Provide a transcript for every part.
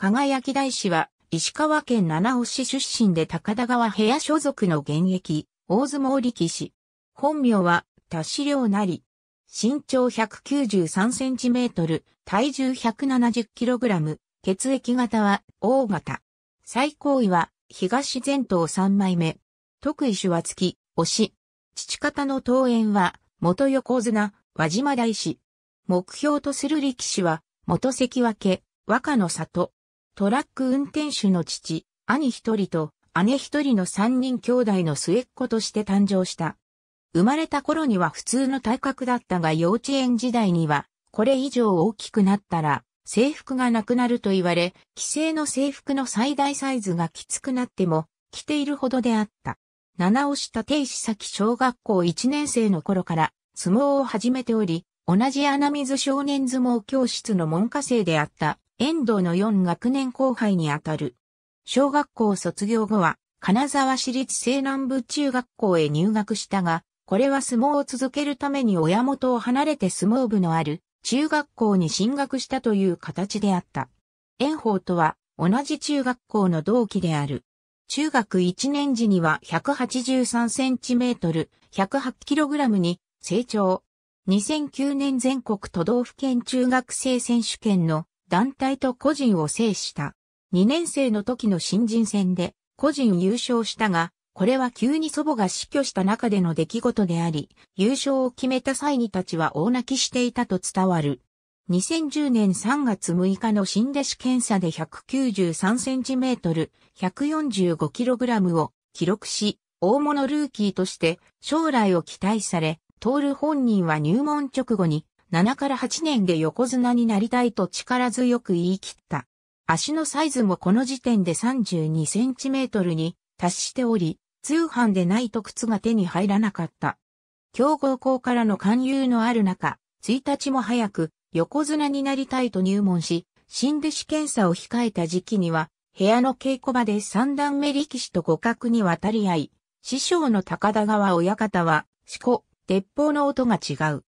輝き大師は、石川県七尾市出身で高田川部屋所属の現役、大相撲力士。本名は、田志良なり。身長193センチメートル、体重170キログラム、血液型は、O 型。最高位は、東前頭三枚目。特異種は月、推し。父方の桃園は、元横綱、輪島大師。目標とする力士は、元関脇、若の里、トラック運転手の父、兄一人と姉一人の三人兄弟の末っ子として誕生した。生まれた頃には普通の体格だったが幼稚園時代には、これ以上大きくなったら、制服がなくなると言われ、既成の制服の最大サイズがきつくなっても、着ているほどであった。七尾下定志崎小学校1年生の頃から相撲を始めており、同じ穴水少年相撲教室の門下生であった遠藤の4学年後輩にあたる。小学校卒業後は、金沢市立西南部中学校へ入学したが、これは相撲を続けるために親元を離れて相撲部のある中学校に進学したという形であった。炎鵬とは同じ中学校の同期である。中学1年時には183センチメートル、108キログラムに成長。2009年全国都道府県中学生選手権の団体と個人を制した。2年生の時の新人戦で個人優勝したが、これは急に祖母が死去した中での出来事であり、優勝を決めた際にたちは大泣きしていたと伝わる。2010年3月6日の新弟子検査で 193cm、145kg を記録し、大物ルーキーとして将来を期待され、トール本人は入門直後に7から8年で横綱になりたいと力強く言い切った。足のサイズもこの時点で32センチメートルに達しており、通販でないと靴が手に入らなかった。強豪校からの勧誘のある中、1日も早く横綱になりたいと入門し、新弟子検査を控えた時期には、部屋の稽古場で三段目力士と互角に渡り合い、師匠の高田川親方は、四股、鉄砲の音が違う。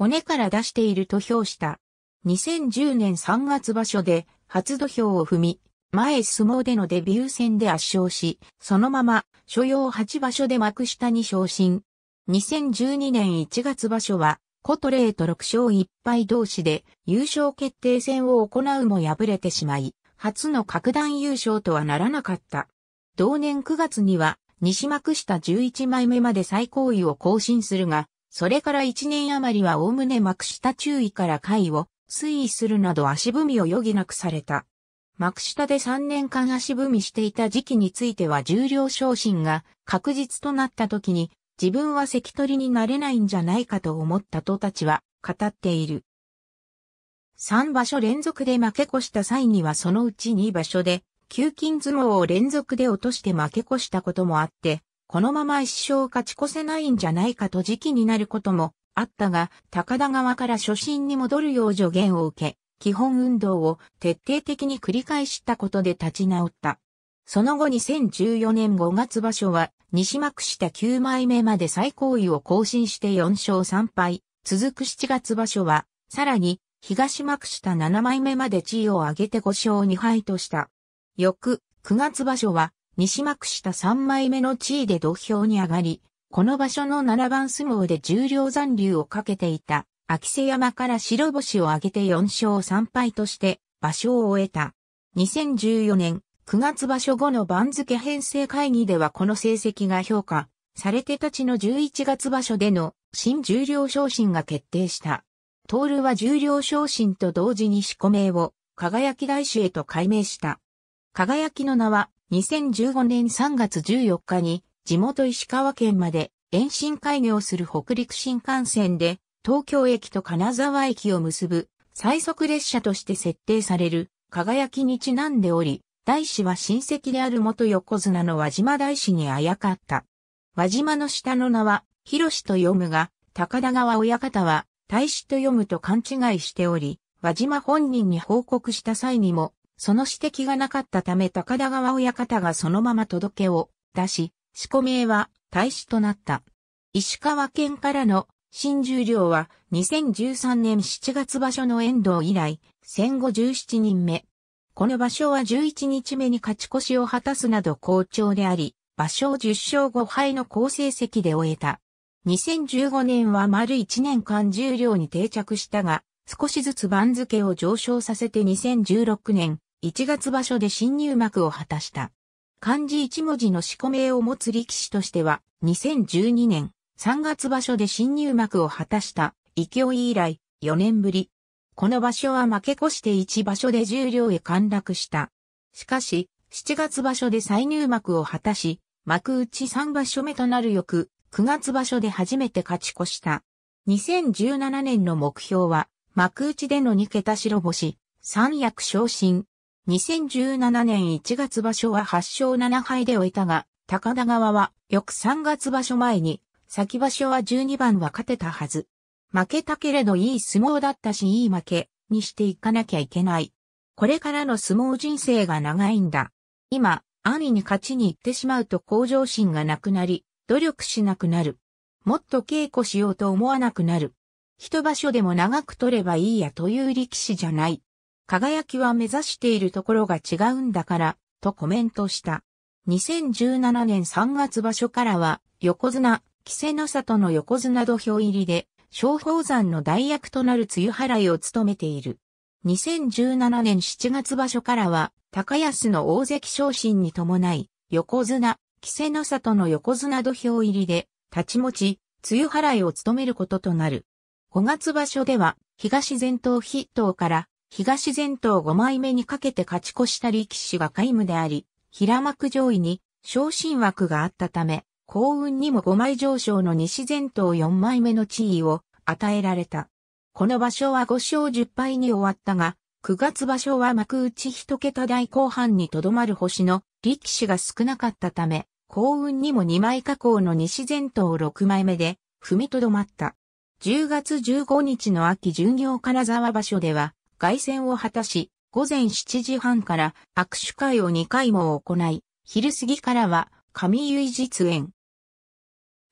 骨から出していると評した。2010年3月場所で初土俵を踏み、前相撲でのデビュー戦で圧勝し、そのまま所要8場所で幕下に昇進。2012年1月場所は、コトレーと6勝1敗同士で優勝決定戦を行うも敗れてしまい、初の格段優勝とはならなかった。同年9月には、西幕下11枚目まで最高位を更新するが、それから一年余りはおおむね幕下注意から会を推移するなど足踏みを余儀なくされた。幕下で3年間足踏みしていた時期については重量昇進が確実となった時に自分は関取になれないんじゃないかと思ったとたちは語っている。3場所連続で負け越した際にはそのうち2場所で、給金相撲を連続で落として負け越したこともあって、このまま一生勝ち越せないんじゃないかと時期になることもあったが、高田側から初心に戻るよう助言を受け、基本運動を徹底的に繰り返したことで立ち直った。その後2014年5月場所は、西幕下9枚目まで最高位を更新して4勝3敗。続く7月場所は、さらに、東幕下7枚目まで地位を上げて5勝2敗とした。翌、9月場所は、西幕下3枚目の地位で土俵に上がり、この場所の7番相撲で重量残留をかけていた、秋瀬山から白星を挙げて4勝3敗として場所を終えた。2014年9月場所後の番付編成会議ではこの成績が評価されてたちの11月場所での新重量昇進が決定した。トールは重量昇進と同時に四個名を輝き大衆へと改名した。輝きの名は2015年3月14日に地元石川県まで延伸開業する北陸新幹線で東京駅と金沢駅を結ぶ最速列車として設定される輝きにちなんでおり、大師は親戚である元横綱の和島大師にあやかった。和島の下の名は、広しと読むが、高田川親方は、大師と読むと勘違いしており、和島本人に報告した際にも、その指摘がなかったため高田川親方がそのまま届けを出し、四股名は大使となった。石川県からの新十両は2013年7月場所の遠藤以来、戦後17人目。この場所は11日目に勝ち越しを果たすなど好調であり、場所を10勝5敗の好成績で終えた。2015年は丸1年間十両に定着したが、少しずつ番付を上昇させて2016年、1月場所で新入幕を果たした。漢字1文字の四股名を持つ力士としては、2012年3月場所で新入幕を果たした勢い以来4年ぶり。この場所は負け越して1場所で十両へ陥落した。しかし、7月場所で再入幕を果たし、幕内3場所目となる翌、9月場所で初めて勝ち越した。2017年の目標は、幕内での2桁白星、三役昇進、2017年1月場所は8勝7敗で終えたが、高田川は翌3月場所前に、先場所は12番は勝てたはず。負けたけれどいい相撲だったしいい負けにしていかなきゃいけない。これからの相撲人生が長いんだ。今、安易に勝ちに行ってしまうと向上心がなくなり、努力しなくなる。もっと稽古しようと思わなくなる。一場所でも長く取ればいいやという力士じゃない。輝きは目指しているところが違うんだから、とコメントした。2017年3月場所からは、横綱、稀勢の里の横綱土俵入りで、小宝山の代役となる梅雨払いを務めている。2017年7月場所からは、高安の大関昇進に伴い、横綱、稀勢の里の横綱土俵入りで、立ち持ち、梅雨払いを務めることとなる。5月場所では、東前頭筆頭から、東前頭5枚目にかけて勝ち越した力士が皆無であり、平幕上位に昇進枠があったため、幸運にも5枚上昇の西前頭4枚目の地位を与えられた。この場所は5勝10敗に終わったが、9月場所は幕内一桁台後半にとどまる星の力士が少なかったため、幸運にも2枚加工の西前頭6枚目で踏みとどまった。10月15日の秋巡業金沢場所では、凱旋を果たし、午前7時半から握手会を2回も行い、昼過ぎからは神結実演。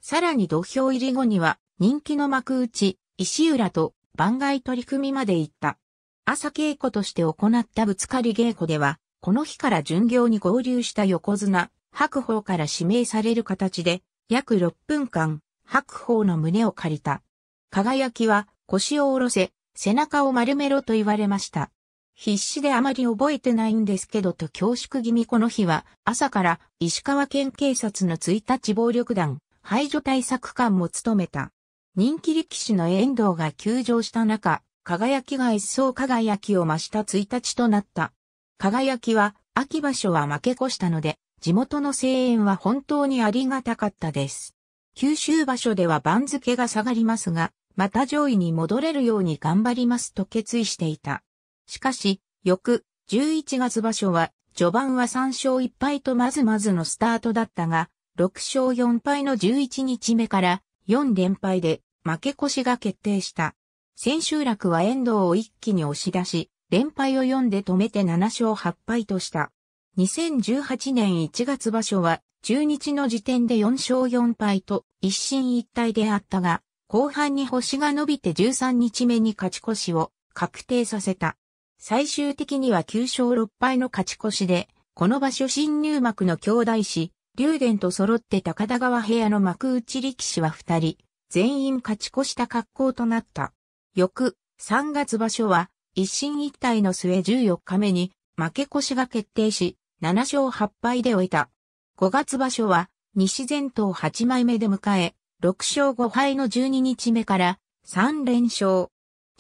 さらに土俵入り後には人気の幕内、石浦と番外取り組みまで行った。朝稽古として行ったぶつかり稽古では、この日から巡業に合流した横綱、白鵬から指名される形で、約6分間、白鵬の胸を借りた。輝きは腰を下ろせ、背中を丸めろと言われました。必死であまり覚えてないんですけどと恐縮気味この日は朝から石川県警察の1日暴力団排除対策官も務めた。人気力士の遠藤が休場した中、輝きが一層輝きを増した1日となった。輝きは秋場所は負け越したので、地元の声援は本当にありがたかったです。九州場所では番付が下がりますが、また上位に戻れるように頑張りますと決意していた。しかし、翌11月場所は、序盤は3勝1敗とまずまずのスタートだったが、6勝4敗の11日目から4連敗で負け越しが決定した。千秋楽は遠藤を一気に押し出し、連敗を4で止めて7勝8敗とした。2018年1月場所は、中日の時点で4勝4敗と一進一退であったが、後半に星が伸びて13日目に勝ち越しを確定させた。最終的には9勝6敗の勝ち越しで、この場所新入幕の兄弟子、竜電と揃って高田川部屋の幕内力士は2人、全員勝ち越した格好となった。翌、3月場所は、一進一退の末14日目に、負け越しが決定し、7勝8敗で終えた。5月場所は、西前頭8枚目で迎え、6勝5敗の12日目から3連勝。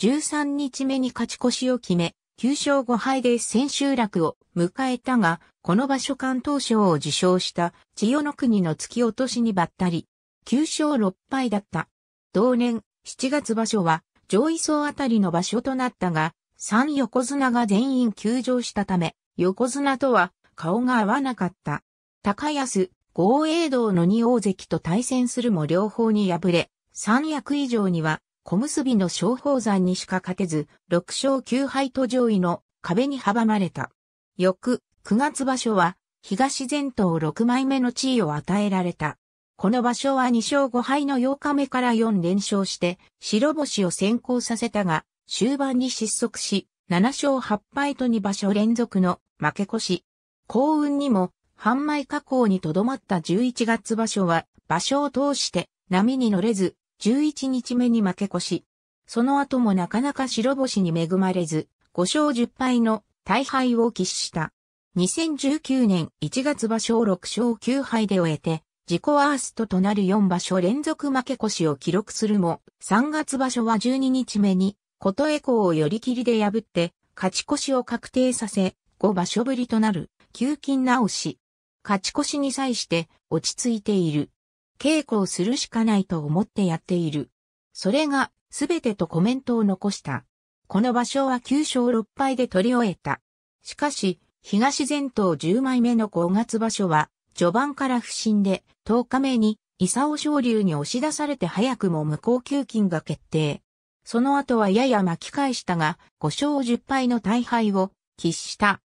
13日目に勝ち越しを決め、9勝5敗で千秋楽を迎えたが、この場所関東賞を受賞した千代の国の突き落としにばったり、9勝6敗だった。同年7月場所は上位層あたりの場所となったが、3横綱が全員休場したため、横綱とは顔が合わなかった。高安、豪栄道の二大関と対戦するも両方に敗れ、三役以上には小結の松宝山にしか勝てず、六勝九敗と上位の壁に阻まれた。翌、九月場所は、東前頭六枚目の地位を与えられた。この場所は二勝五敗の8日目から四連勝して、白星を先行させたが、終盤に失速し、七勝八敗と二場所連続の負け越し。幸運にも、半売加工にとどまった11月場所は、場所を通して波に乗れず、11日目に負け越し、その後もなかなか白星に恵まれず、5勝10敗の大敗を喫した。2019年1月場所を6勝9敗で終えて、自己ワーストとなる4場所連続負け越しを記録するも、3月場所は12日目に、琴恵光を寄り切りで破って、勝ち越しを確定させ、5場所ぶりとなる、給金直し。勝ち越しに際して落ち着いている。稽古をするしかないと思ってやっている。それが全てとコメントを残した。この場所は9勝6敗で取り終えた。しかし、東前頭10枚目の5月場所は、序盤から不振で、10日目に、伊佐尾昇竜に押し出されて早くも無効給金が決定。その後はやや巻き返したが、5勝10敗の大敗を、喫した。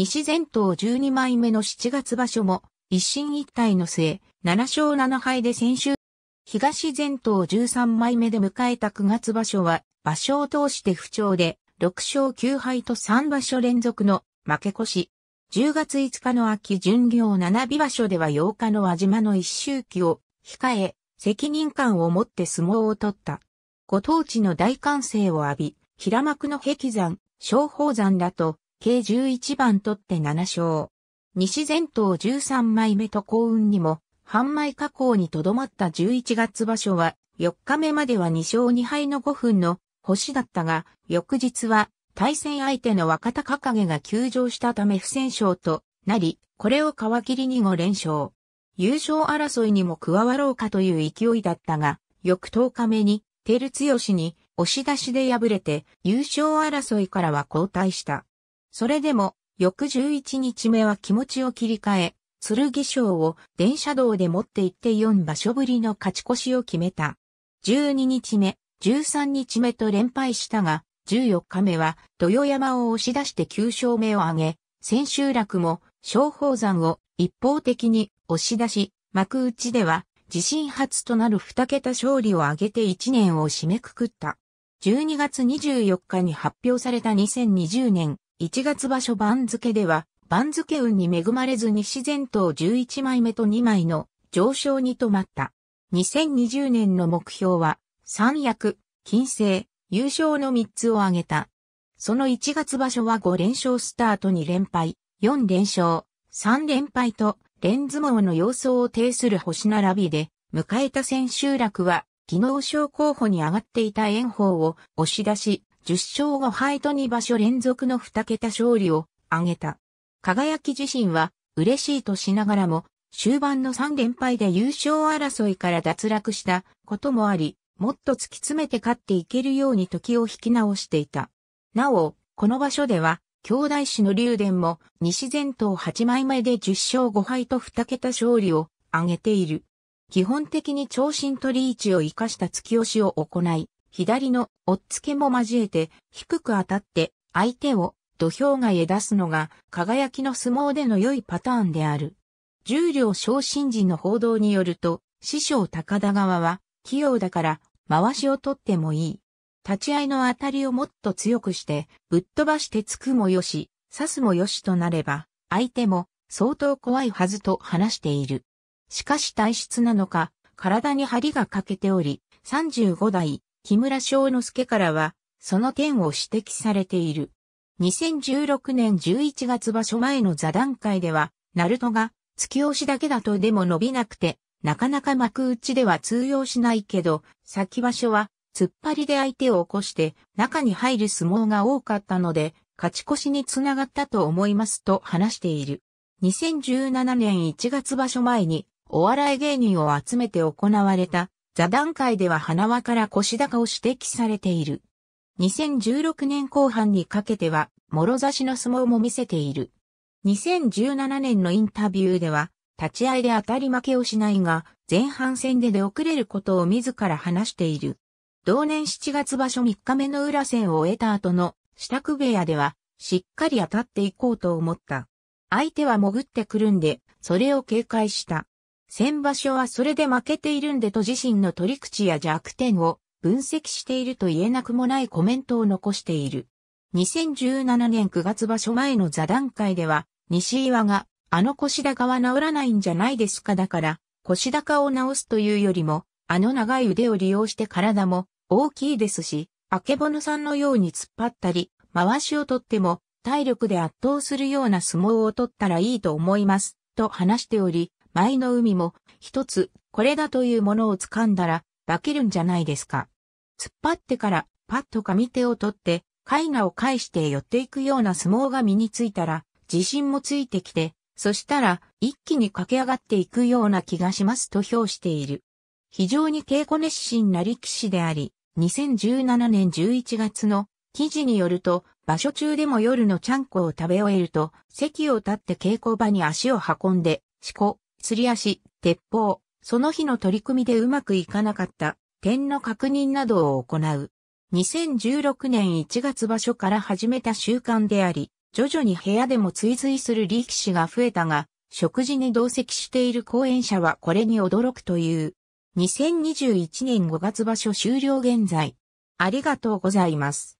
西前頭12枚目の7月場所も、一進一退の末、7勝7敗で先週、東前頭13枚目で迎えた9月場所は、場所を通して不調で、6勝9敗と3場所連続の負け越し。10月5日の秋巡業7日場所では8日の輪島の一周期を控え、責任感を持って相撲を取った。ご当地の大歓声を浴び、平幕の壁山、小宝山だと計11番取って7勝。西前頭13枚目と幸運にも、半枚加工にとどまった11月場所は、4日目までは2勝2敗の5分の星だったが、翌日は対戦相手の若隆景が休場したため不戦勝となり、これを皮切りに5連勝。優勝争いにも加わろうかという勢いだったが、翌10日目に、照強に押し出しで敗れて優勝争いからは後退した。それでも、翌11日目は気持ちを切り替え、剣賞を電車道で持って行って4場所ぶりの勝ち越しを決めた。12日目、13日目と連敗したが、14日目は豊山を押し出して9勝目を挙げ、千秋楽も松宝山を一方的に押し出し、幕内では自身初となる2桁勝利を挙げて1年を締めくくった。12月24日に発表された2020年1月場所番付では、番付運に恵まれず西前頭11枚目と2枚の上昇に止まった。2020年の目標は、三役、金星、優勝の3つを挙げた。その1月場所は5連勝スタート2連敗、4連勝、3連敗と、連相撲の様相を呈する星並びで、迎えた千秋楽は、技能賞候補に上がっていた炎鵬を押し出し、10勝5敗と2場所連続の2桁勝利を挙げた。輝き自身は嬉しいとしながらも、終盤の3連敗で優勝争いから脱落したこともあり、もっと突き詰めて勝っていけるように時を引き直していた。なお、この場所では、兄弟子の竜電も西前頭8枚目で10勝5敗と2桁勝利を挙げている。基本的に長身取り位置を生かした突き押しを行い、左のおっつけも交えて低く当たって相手を土俵外へ出すのが輝きの相撲での良いパターンである。重量昇進時の報道によると、師匠高田側は器用だから回しを取ってもいい。立ち合いの当たりをもっと強くして、ぶっ飛ばして突くもよし、刺すもよしとなれば、相手も相当怖いはずと話している。しかし体質なのか、体に針が欠けており、35代、木村翔之助からは、その点を指摘されている。2016年11月場所前の座談会では、ナルトが、突き押しだけだとでも伸びなくて、なかなか幕内では通用しないけど、先場所は、突っ張りで相手を起こして、中に入る相撲が多かったので、勝ち越しにつながったと思いますと話している。2017年1月場所前に、お笑い芸人を集めて行われた、座談会では花輪から腰高を指摘されている。2016年後半にかけては、諸差しの相撲も見せている。2017年のインタビューでは、立ち合いで当たり負けをしないが、前半戦で出遅れることを自ら話している。同年7月場所3日目の裏戦を終えた後の支度部屋では、しっかり当たっていこうと思った。相手は潜ってくるんで、それを警戒した。先場所はそれで負けているんでと自身の取り口や弱点を分析していると言えなくもないコメントを残している。2017年9月場所前の座談会では、西岩が、あの腰高は治らないんじゃないですかだから、腰高を治すというよりも、あの長い腕を利用して体も大きいですし、あけぼのさんのように突っ張ったり、回しを取っても体力で圧倒するような相撲を取ったらいいと思います、と話しており、愛の海も、一つ、これだというものを掴んだら、化けるんじゃないですか。突っ張ってから、パッと紙手を取って、絵画を返して寄っていくような相撲が身についたら、自信もついてきて、そしたら、一気に駆け上がっていくような気がしますと評している。非常に稽古熱心な力士であり、2017年11月の記事によると、場所中でも夜のちゃんこを食べ終えると、席を立って稽古場に足を運んで、四股、すり足、鉄砲、その日の取り組みでうまくいかなかった点の確認などを行う。2016年1月場所から始めた習慣であり、徐々に部屋でも追随する力士が増えたが、食事に同席している講演者はこれに驚くという。2021年5月場所終了現在。ありがとうございます。